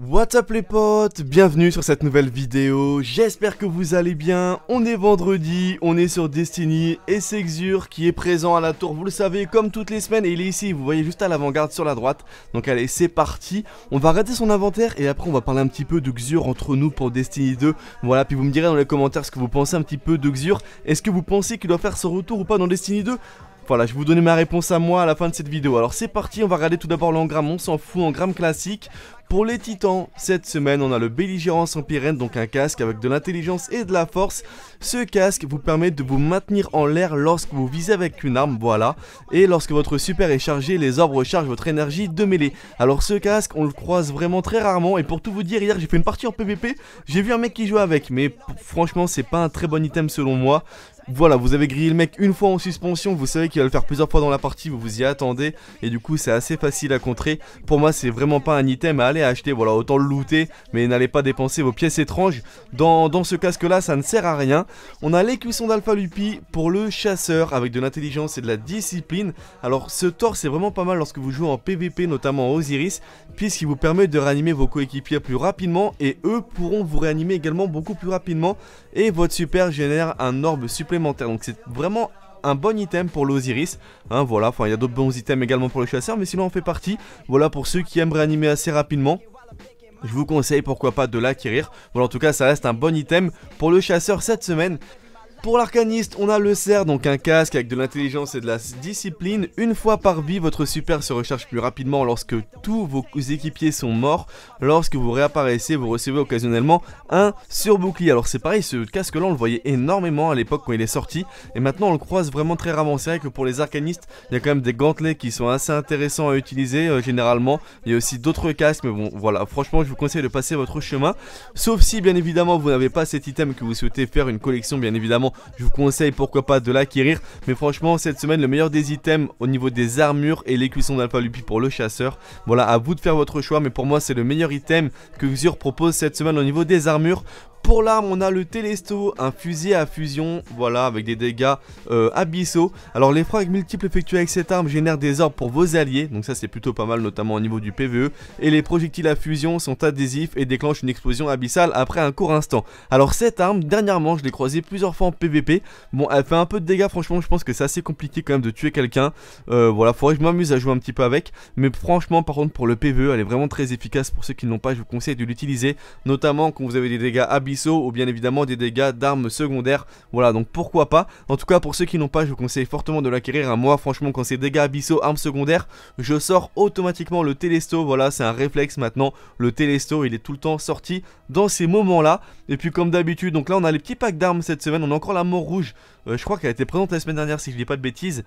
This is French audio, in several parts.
What's up les potes, bienvenue sur cette nouvelle vidéo, j'espère que vous allez bien, on est vendredi, on est sur Destiny et c'est Xur qui est présent à la tour, vous le savez comme toutes les semaines et il est ici, vous voyez juste à l'avant-garde sur la droite, donc allez c'est parti, on va arrêter son inventaire et après on va parler un petit peu de Xur entre nous pour Destiny 2, voilà puis vous me direz dans les commentaires ce que vous pensez un petit peu de Xur, est-ce que vous pensez qu'il doit faire son retour ou pas dans Destiny 2 voilà, je vais vous donner ma réponse à moi à la fin de cette vidéo. Alors c'est parti, on va regarder tout d'abord l'engramme, on s'en fout, en gramme classique. Pour les titans, cette semaine on a le belligérant sans donc un casque avec de l'intelligence et de la force. Ce casque vous permet de vous maintenir en l'air lorsque vous visez avec une arme, voilà. Et lorsque votre super est chargé, les orbes rechargent votre énergie de mêlée. Alors ce casque, on le croise vraiment très rarement et pour tout vous dire, hier j'ai fait une partie en PvP, j'ai vu un mec qui jouait avec, mais franchement c'est pas un très bon item selon moi. Voilà, vous avez grillé le mec une fois en suspension, vous savez qu'il va le faire plusieurs fois dans la partie, vous vous y attendez, et du coup c'est assez facile à contrer. Pour moi c'est vraiment pas un item à aller acheter, voilà, autant le looter, mais n'allez pas dépenser vos pièces étranges. Dans, dans ce casque-là, ça ne sert à rien. On a les cuissons d'Alpha Lupi pour le chasseur, avec de l'intelligence et de la discipline. Alors, ce torse c'est vraiment pas mal lorsque vous jouez en PvP, notamment Osiris, puisqu'il vous permet de réanimer vos coéquipiers plus rapidement, et eux pourront vous réanimer également beaucoup plus rapidement, et votre super génère un orbe supplémentaire. Donc c'est vraiment un bon item pour l'Osiris. Hein, voilà, enfin il y a d'autres bons items également pour le chasseur, mais sinon on fait partie. Voilà pour ceux qui aiment réanimer assez rapidement. Je vous conseille pourquoi pas de l'acquérir. en tout cas, ça reste un bon item pour le chasseur cette semaine. Pour l'arcaniste, on a le cerf, donc un casque avec de l'intelligence et de la discipline. Une fois par vie, votre super se recharge plus rapidement lorsque tous vos équipiers sont morts. Lorsque vous réapparaissez, vous recevez occasionnellement un surbouclier. Alors c'est pareil, ce casque-là, on le voyait énormément à l'époque quand il est sorti. Et maintenant, on le croise vraiment très rarement. C'est vrai que pour les arcanistes, il y a quand même des gantelets qui sont assez intéressants à utiliser euh, généralement. Il y a aussi d'autres casques, mais bon, voilà. Franchement, je vous conseille de passer votre chemin. Sauf si, bien évidemment, vous n'avez pas cet item que vous souhaitez faire une collection, bien évidemment, je vous conseille pourquoi pas de l'acquérir. Mais franchement, cette semaine, le meilleur des items au niveau des armures et les cuissons d'Alpha Lupi pour le chasseur. Voilà, à vous de faire votre choix. Mais pour moi, c'est le meilleur item que Xur propose cette semaine au niveau des armures. Pour l'arme, on a le Telesto un fusil à fusion, voilà, avec des dégâts euh, abyssaux. Alors les frags multiples effectués avec cette arme génèrent des orbes pour vos alliés, donc ça c'est plutôt pas mal, notamment au niveau du PvE. Et les projectiles à fusion sont adhésifs et déclenchent une explosion abyssale après un court instant. Alors cette arme, dernièrement, je l'ai croisée plusieurs fois en PvP. Bon, elle fait un peu de dégâts, franchement, je pense que c'est assez compliqué quand même de tuer quelqu'un. Euh, voilà, faudrait que je m'amuse à jouer un petit peu avec. Mais franchement, par contre, pour le PvE, elle est vraiment très efficace. Pour ceux qui n'ont pas, je vous conseille de l'utiliser, notamment quand vous avez des dégâts abyssaux ou bien évidemment des dégâts d'armes secondaires. Voilà, donc pourquoi pas. En tout cas, pour ceux qui n'ont pas, je vous conseille fortement de l'acquérir. à hein. Moi, franchement, quand c'est dégâts abyssaux, armes secondaires, je sors automatiquement le Télesto. Voilà, c'est un réflexe maintenant. Le Télesto, il est tout le temps sorti dans ces moments-là. Et puis, comme d'habitude, donc là, on a les petits packs d'armes cette semaine. On a encore la mort rouge. Euh, je crois qu'elle a été présente la semaine dernière, si je dis pas de bêtises.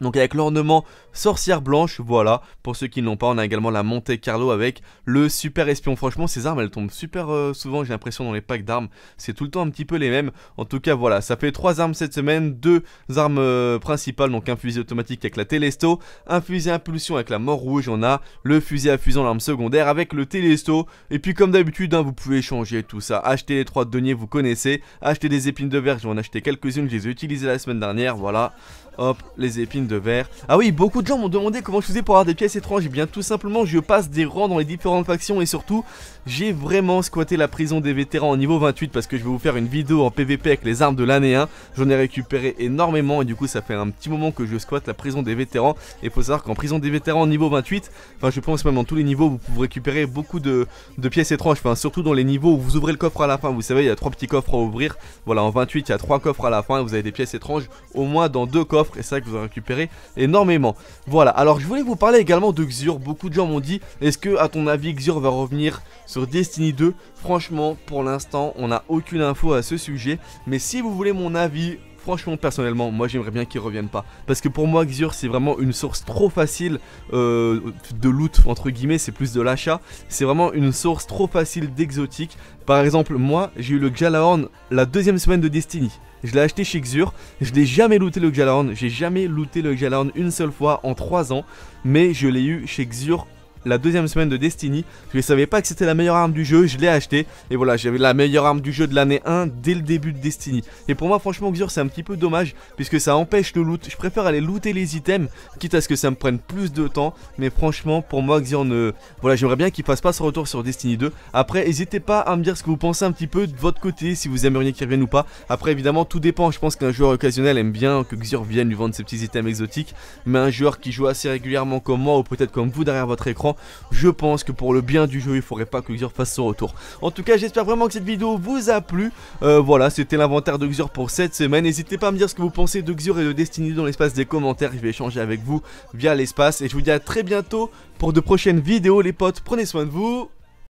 Donc avec l'ornement sorcière blanche, voilà, pour ceux qui ne l'ont pas, on a également la Monte Carlo avec le super espion. Franchement, ces armes, elles tombent super euh, souvent, j'ai l'impression, dans les packs d'armes. C'est tout le temps un petit peu les mêmes. En tout cas, voilà, ça fait 3 armes cette semaine, Deux armes euh, principales, donc un fusil automatique avec la Telesto, un fusil à impulsion avec la mort rouge, on a le fusil à fusion, l'arme secondaire avec le Telesto. Et puis comme d'habitude, hein, vous pouvez changer tout ça, acheter les trois deniers, vous connaissez, acheter des épines de verre, j'en ai acheté quelques-unes, je les ai utilisées la semaine dernière, voilà. Hop, les épines de verre. Ah oui, beaucoup de gens m'ont demandé comment je faisais pour avoir des pièces étranges. Et eh bien tout simplement, je passe des rangs dans les différentes factions et surtout, j'ai vraiment squatté la prison des vétérans au niveau 28 parce que je vais vous faire une vidéo en PVP avec les armes de l'année 1. J'en ai récupéré énormément et du coup, ça fait un petit moment que je squatte la prison des vétérans. Et faut savoir qu'en prison des vétérans au niveau 28, enfin je pense même dans tous les niveaux, vous pouvez récupérer beaucoup de, de pièces étranges. Enfin surtout dans les niveaux où vous ouvrez le coffre à la fin. Vous savez, il y a trois petits coffres à ouvrir. Voilà, en 28, il y a trois coffres à la fin et vous avez des pièces étranges au moins dans deux coffres et c'est que vous en récupérez énormément. Voilà, alors je voulais vous parler également de Xur. Beaucoup de gens m'ont dit est-ce que à ton avis Xur va revenir sur Destiny 2 Franchement, pour l'instant, on n'a aucune info à ce sujet, mais si vous voulez mon avis franchement personnellement moi j'aimerais bien qu'il revienne pas parce que pour moi Xur c'est vraiment une source trop facile euh, de loot entre guillemets c'est plus de l'achat c'est vraiment une source trop facile d'exotique par exemple moi j'ai eu le Jalahorn la deuxième semaine de Destiny je l'ai acheté chez Xur. Je n'ai jamais looté le Je J'ai jamais looté le Gjallarhorn une seule fois en 3 ans. Mais je l'ai eu chez Xur la deuxième semaine de Destiny. Je ne savais pas que c'était la meilleure arme du jeu, je l'ai acheté. Et voilà, j'avais la meilleure arme du jeu de l'année 1 dès le début de Destiny. Et pour moi, franchement, Xur, c'est un petit peu dommage puisque ça empêche le loot. Je préfère aller looter les items, quitte à ce que ça me prenne plus de temps. Mais franchement, pour moi, Xur ne. Voilà, j'aimerais bien qu'il fasse pas son retour sur Destiny 2. Après, n'hésitez pas à me dire ce que vous pensez un petit peu de votre côté, si vous aimeriez qu'il revienne ou pas. Après, évidemment, tout dépend. Je pense qu'un joueur occasionnel aime bien que Xur vienne lui vendre ses petits items exotiques. Mais un joueur qui joue assez régulièrement comme moi ou peut-être comme vous derrière votre écran je pense que pour le bien du jeu, il faudrait pas que Xur fasse son retour. En tout cas, j'espère vraiment que cette vidéo vous a plu. Euh, voilà, c'était l'inventaire de Xur pour cette semaine. N'hésitez pas à me dire ce que vous pensez de Xur et de Destiny dans l'espace des commentaires. Je vais échanger avec vous via l'espace. Et je vous dis à très bientôt pour de prochaines vidéos, les potes. Prenez soin de vous.